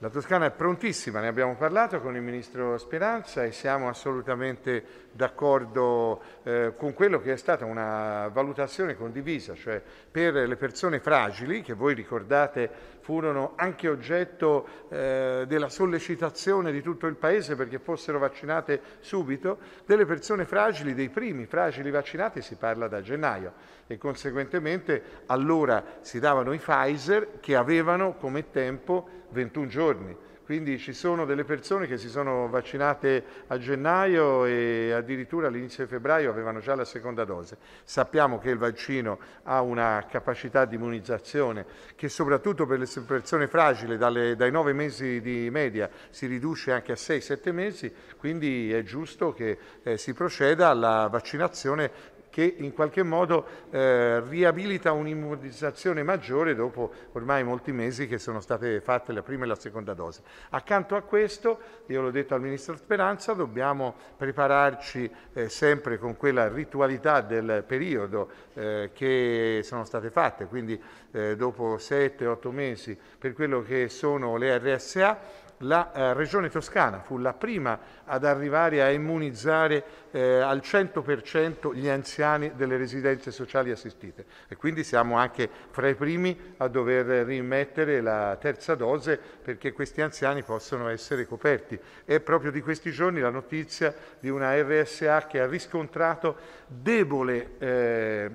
La Toscana è prontissima, ne abbiamo parlato con il Ministro Speranza e siamo assolutamente d'accordo eh, con quello che è stata una valutazione condivisa, cioè per le persone fragili, che voi ricordate furono anche oggetto eh, della sollecitazione di tutto il Paese perché fossero vaccinate subito, delle persone fragili, dei primi fragili vaccinati si parla da gennaio e conseguentemente allora si davano i Pfizer che avevano come tempo 21 giorni giorni. Quindi ci sono delle persone che si sono vaccinate a gennaio e addirittura all'inizio di febbraio avevano già la seconda dose. Sappiamo che il vaccino ha una capacità di immunizzazione che soprattutto per le persone fragili dalle, dai 9 mesi di media si riduce anche a 6-7 mesi, quindi è giusto che eh, si proceda alla vaccinazione che in qualche modo eh, riabilita un'immunizzazione maggiore dopo ormai molti mesi che sono state fatte la prima e la seconda dose. Accanto a questo, io l'ho detto al Ministro Speranza, dobbiamo prepararci eh, sempre con quella ritualità del periodo eh, che sono state fatte, quindi eh, dopo 7-8 mesi per quello che sono le RSA, la eh, regione toscana fu la prima ad arrivare a immunizzare eh, al 100% gli anziani delle residenze sociali assistite e quindi siamo anche fra i primi a dover rimettere la terza dose perché questi anziani possono essere coperti. È proprio di questi giorni la notizia di una RSA che ha riscontrato debole... Eh,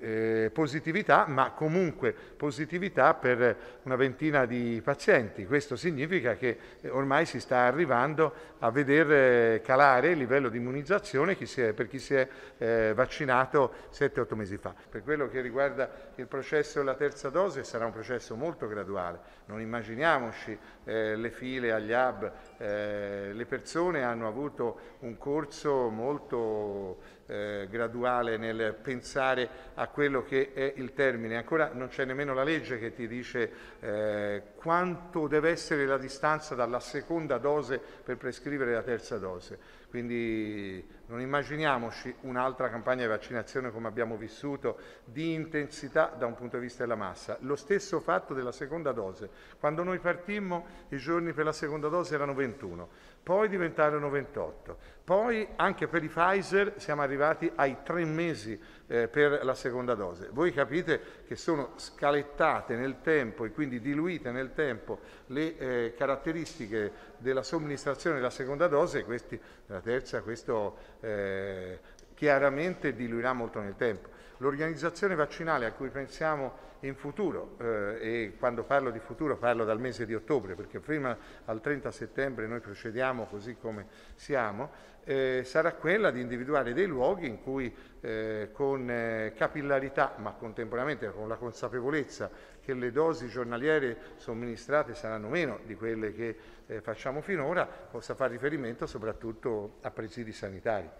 eh, positività, ma comunque positività per una ventina di pazienti. Questo significa che ormai si sta arrivando a vedere eh, calare il livello di immunizzazione chi è, per chi si è eh, vaccinato 7-8 mesi fa. Per quello che riguarda il processo della terza dose sarà un processo molto graduale, non immaginiamoci eh, le file agli hub, eh, le persone hanno avuto un corso molto eh, graduale nel pensare a quello che è il termine. Ancora non c'è nemmeno la legge che ti dice eh, quanto deve essere la distanza dalla seconda dose per prescrivere la terza dose. Quindi non immaginiamoci un'altra campagna di vaccinazione come abbiamo vissuto di intensità da un punto di vista della massa. Lo stesso fatto della seconda dose. Quando noi partimmo i giorni per la seconda dose erano 21, poi diventarono 28, poi anche per i Pfizer siamo arrivati ai tre mesi eh, per la seconda dose seconda dose. Voi capite che sono scalettate nel tempo e quindi diluite nel tempo le eh, caratteristiche della somministrazione della seconda dose, questi, della terza, questo eh, chiaramente diluirà molto nel tempo. L'organizzazione vaccinale a cui pensiamo in futuro, eh, e quando parlo di futuro parlo dal mese di ottobre, perché prima al 30 settembre noi procediamo così come siamo, eh, sarà quella di individuare dei luoghi in cui eh, con eh, capillarità, ma contemporaneamente con la consapevolezza che le dosi giornaliere somministrate saranno meno di quelle che eh, facciamo finora, possa fare riferimento soprattutto a presidi sanitari.